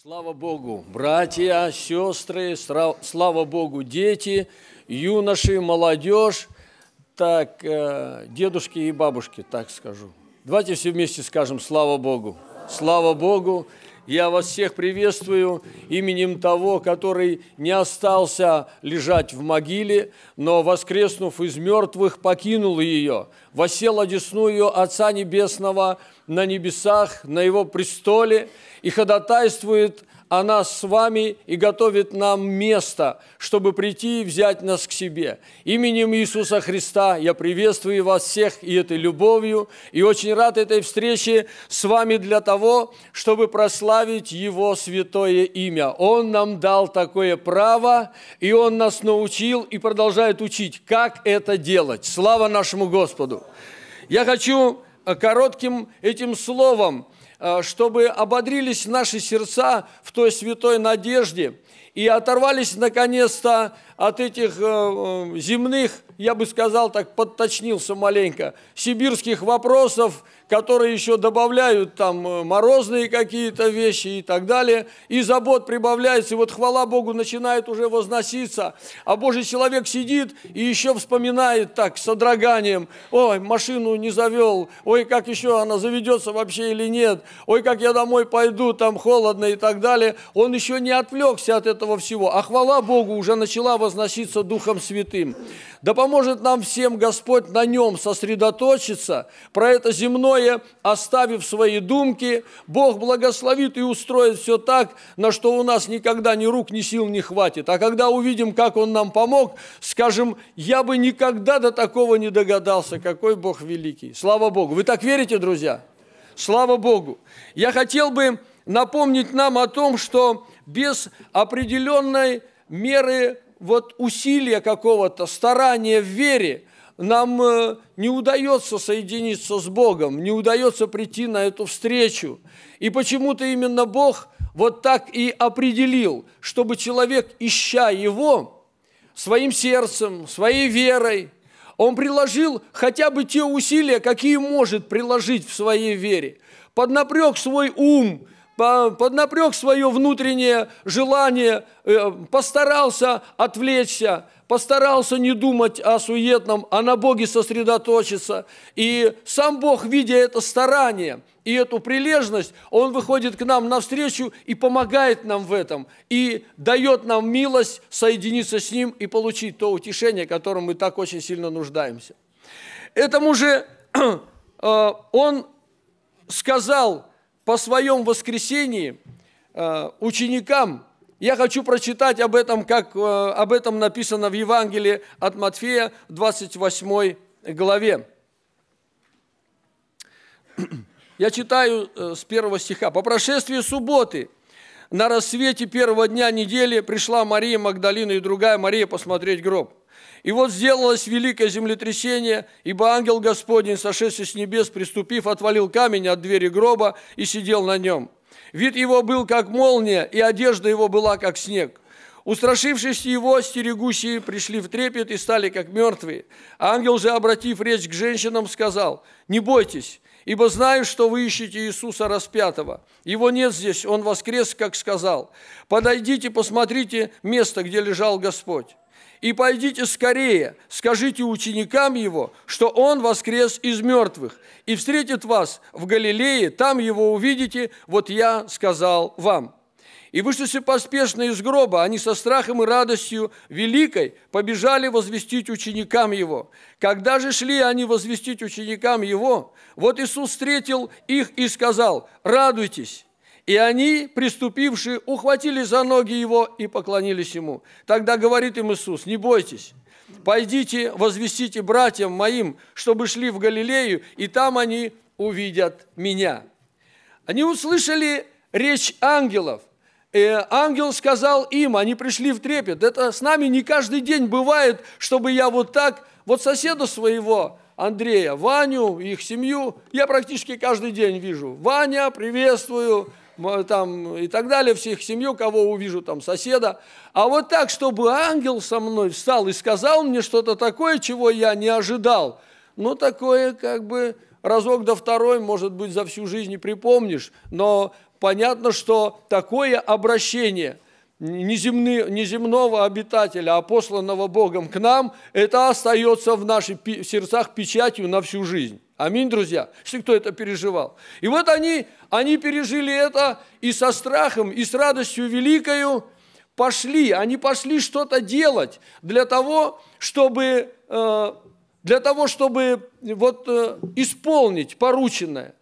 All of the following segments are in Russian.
Слава Богу, братья, сестры, слава Богу, дети, юноши, молодежь, так, э, дедушки и бабушки, так скажу. Давайте все вместе скажем «Слава Богу». Слава Богу. Я вас всех приветствую именем того, который не остался лежать в могиле, но, воскреснув из мертвых, покинул ее, восел одесную Отца Небесного на небесах, на его престоле и ходатайствует – о нас с вами и готовит нам место, чтобы прийти и взять нас к себе. Именем Иисуса Христа я приветствую вас всех и этой любовью, и очень рад этой встрече с вами для того, чтобы прославить Его святое имя. Он нам дал такое право, и Он нас научил и продолжает учить, как это делать. Слава нашему Господу! Я хочу э, коротким этим словом – Э, чтобы ободрились наши сердца в той святой надежде и оторвались наконец-то от этих э, э, земных я бы сказал так, подточнился маленько, сибирских вопросов, которые еще добавляют там э, морозные какие-то вещи и так далее, и забот прибавляется, и вот хвала Богу начинает уже возноситься, а Божий человек сидит и еще вспоминает так с содроганием, ой, машину не завел, ой, как еще она заведется вообще или нет, ой, как я домой пойду, там холодно и так далее, он еще не отвлекся от этого всего, а хвала Богу уже начала возноситься Духом Святым. Да поможет поможет нам всем Господь на нем сосредоточиться, про это земное оставив свои думки. Бог благословит и устроит все так, на что у нас никогда ни рук, ни сил не хватит. А когда увидим, как Он нам помог, скажем, я бы никогда до такого не догадался, какой Бог великий. Слава Богу. Вы так верите, друзья? Слава Богу. Я хотел бы напомнить нам о том, что без определенной меры вот усилия какого-то, старания в вере, нам э, не удается соединиться с Богом, не удается прийти на эту встречу. И почему-то именно Бог вот так и определил, чтобы человек, ища Его, своим сердцем, своей верой, он приложил хотя бы те усилия, какие может приложить в своей вере. Поднапрек свой ум – поднапрек свое внутреннее желание, э, постарался отвлечься, постарался не думать о суетном, а на Боге сосредоточиться. И сам Бог, видя это старание и эту прилежность, Он выходит к нам навстречу и помогает нам в этом, и дает нам милость соединиться с Ним и получить то утешение, которым мы так очень сильно нуждаемся. Этому же э, Он сказал – по своем воскресении э, ученикам, я хочу прочитать об этом, как э, об этом написано в Евангелии от Матфея, 28 главе. Я читаю э, с первого стиха. «По прошествии субботы на рассвете первого дня недели пришла Мария Магдалина и другая Мария посмотреть гроб. И вот сделалось великое землетрясение, ибо ангел Господень, сошедший с небес, приступив, отвалил камень от двери гроба и сидел на нем. Вид его был, как молния, и одежда его была, как снег. Устрашившись его, стерегущие пришли в трепет и стали, как мертвые. ангел же, обратив речь к женщинам, сказал, «Не бойтесь, ибо знаю, что вы ищете Иисуса распятого. Его нет здесь, он воскрес, как сказал. Подойдите, посмотрите место, где лежал Господь» и пойдите скорее, скажите ученикам его, что он воскрес из мертвых, и встретит вас в Галилее, там его увидите, вот я сказал вам». И вышедши поспешно из гроба, они со страхом и радостью великой побежали возвестить ученикам его. Когда же шли они возвестить ученикам его, вот Иисус встретил их и сказал, «Радуйтесь!» И они, приступившие, ухватили за ноги его и поклонились ему. Тогда говорит им Иисус, не бойтесь, пойдите, возвестите братьям моим, чтобы шли в Галилею, и там они увидят меня. Они услышали речь ангелов, и ангел сказал им, они пришли в трепет. Это с нами не каждый день бывает, чтобы я вот так, вот соседа своего, Андрея, Ваню, их семью, я практически каждый день вижу. Ваня, приветствую, там и так далее, всех семью, кого увижу, там соседа. А вот так, чтобы ангел со мной встал и сказал мне что-то такое, чего я не ожидал, ну такое как бы разок до второй, может быть, за всю жизнь и припомнишь, но понятно, что такое обращение – неземны, неземного обитателя, а посланного Богом к нам, это остается в наших сердцах печатью на всю жизнь. Аминь, друзья. Если кто это переживал. И вот они, они пережили это и со страхом, и с радостью великою пошли. Они пошли что-то делать для того, чтобы, э, для того, чтобы э, вот, э, исполнить порученное.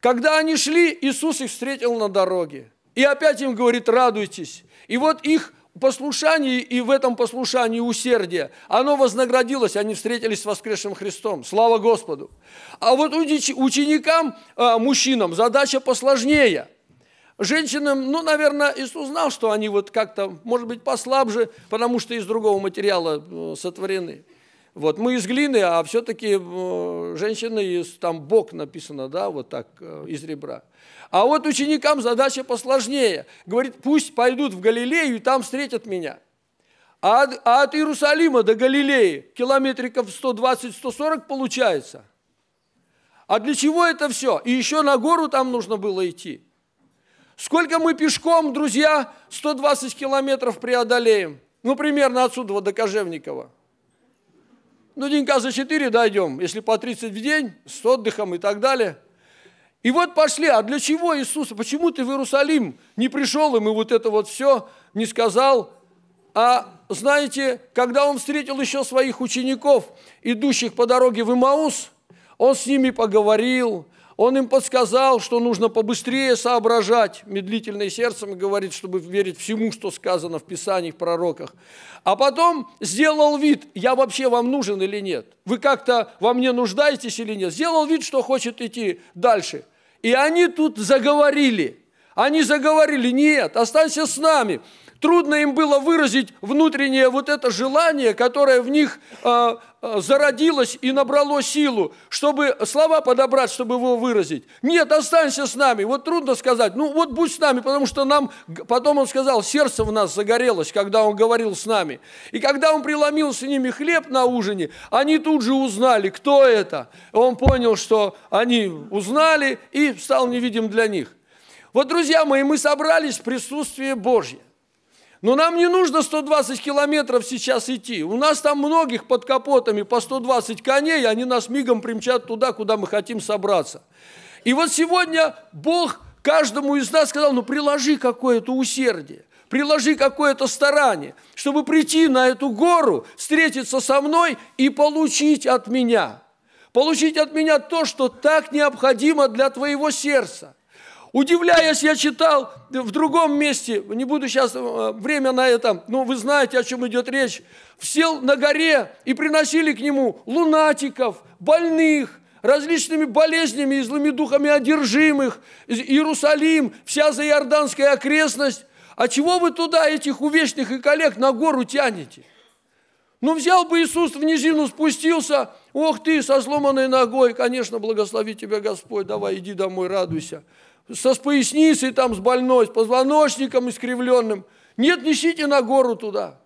Когда они шли, Иисус их встретил на дороге. И опять им говорит, радуйтесь. И вот их послушание и в этом послушании усердие, оно вознаградилось, они встретились с воскресшим Христом. Слава Господу! А вот ученикам, а, мужчинам, задача посложнее. Женщинам, ну, наверное, Иисус знал, что они вот как-то, может быть, послабже, потому что из другого материала э, сотворены. Вот, мы из глины, а все-таки э, женщины из, там, Бог написано, да, вот так, э, из ребра. А вот ученикам задача посложнее. Говорит, пусть пойдут в Галилею и там встретят меня. А от, а от Иерусалима до Галилеи километриков 120-140 получается. А для чего это все? И еще на гору там нужно было идти. Сколько мы пешком, друзья, 120 километров преодолеем? Ну, примерно отсюда до Кожевникова ну, денька за 4 дойдем, если по 30 в день, с отдыхом и так далее. И вот пошли, а для чего Иисус? Почему ты в Иерусалим не пришел им и вот это вот все не сказал? А знаете, когда он встретил еще своих учеников, идущих по дороге в Имаус, он с ними поговорил, он им подсказал, что нужно побыстрее соображать медлительное сердцем, говорит, чтобы верить всему, что сказано в Писании, в пророках. А потом сделал вид, я вообще вам нужен или нет, вы как-то во мне нуждаетесь или нет. Сделал вид, что хочет идти дальше. И они тут заговорили. Они заговорили, нет, останься с нами. Трудно им было выразить внутреннее вот это желание, которое в них э, зародилось и набрало силу, чтобы слова подобрать, чтобы его выразить. Нет, останься с нами. Вот трудно сказать, ну вот будь с нами, потому что нам, потом он сказал, сердце в нас загорелось, когда он говорил с нами. И когда он преломил с ними хлеб на ужине, они тут же узнали, кто это. Он понял, что они узнали и стал невидим для них. Вот, друзья мои, мы собрались в присутствии Божье. Но нам не нужно 120 километров сейчас идти. У нас там многих под капотами по 120 коней, они нас мигом примчат туда, куда мы хотим собраться. И вот сегодня Бог каждому из нас сказал, ну приложи какое-то усердие, приложи какое-то старание, чтобы прийти на эту гору, встретиться со мной и получить от меня. Получить от меня то, что так необходимо для твоего сердца. Удивляясь, я читал в другом месте, не буду сейчас э, время на этом, но вы знаете, о чем идет речь. Сел на горе и приносили к нему лунатиков, больных, различными болезнями и злыми духами одержимых, Иерусалим, вся заиорданская окрестность. А чего вы туда этих увечных и коллег на гору тянете? Ну, взял бы Иисус в низину, спустился, ох ты, со сломанной ногой, конечно, благослови тебя Господь, давай, иди домой, радуйся со с поясницей там, с больной, с позвоночником искривленным. Нет, несите на гору туда.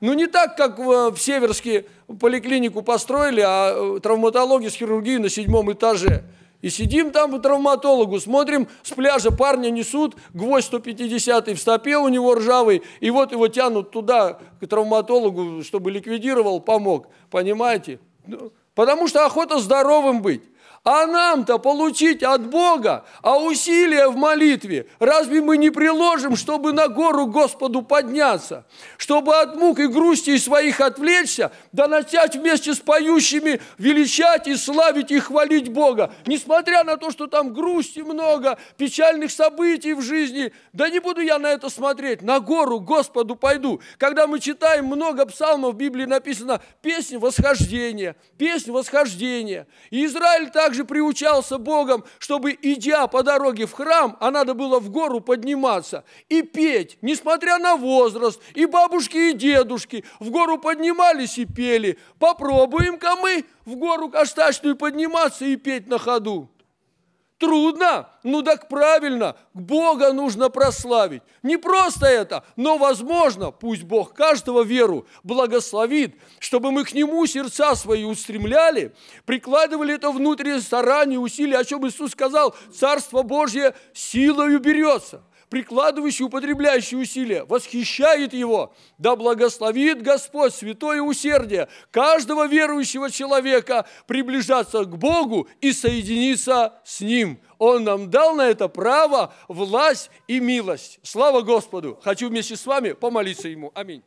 Ну, не так, как в, Северске поликлинику построили, а э, травматологи с хирургией на седьмом этаже. И сидим там у травматологу, смотрим, с пляжа парня несут, гвоздь 150 в стопе у него ржавый, и вот его тянут туда, к травматологу, чтобы ликвидировал, помог. Понимаете? Ну, потому что охота здоровым быть. А нам-то получить от Бога, а усилия в молитве разве мы не приложим, чтобы на гору Господу подняться, чтобы от мук и грусти своих отвлечься, да начать вместе с поющими величать и славить и хвалить Бога, несмотря на то, что там грусти много, печальных событий в жизни, да не буду я на это смотреть, на гору Господу пойду. Когда мы читаем много псалмов, в Библии написано «песнь восхождения», «песнь восхождения», и Израиль также также приучался Богом, чтобы, идя по дороге в храм, а надо было в гору подниматься и петь, несмотря на возраст, и бабушки, и дедушки в гору поднимались и пели. Попробуем-ка мы в гору каштачную подниматься и петь на ходу. Трудно? Ну так правильно, Бога нужно прославить. Не просто это, но возможно, пусть Бог каждого веру благословит, чтобы мы к Нему сердца свои устремляли, прикладывали это внутреннее старание, усилия, о чем Иисус сказал, Царство Божье силою берется – прикладывающий и употребляющий усилия, восхищает его. Да благословит Господь святое усердие каждого верующего человека приближаться к Богу и соединиться с Ним. Он нам дал на это право, власть и милость. Слава Господу! Хочу вместе с вами помолиться Ему. Аминь.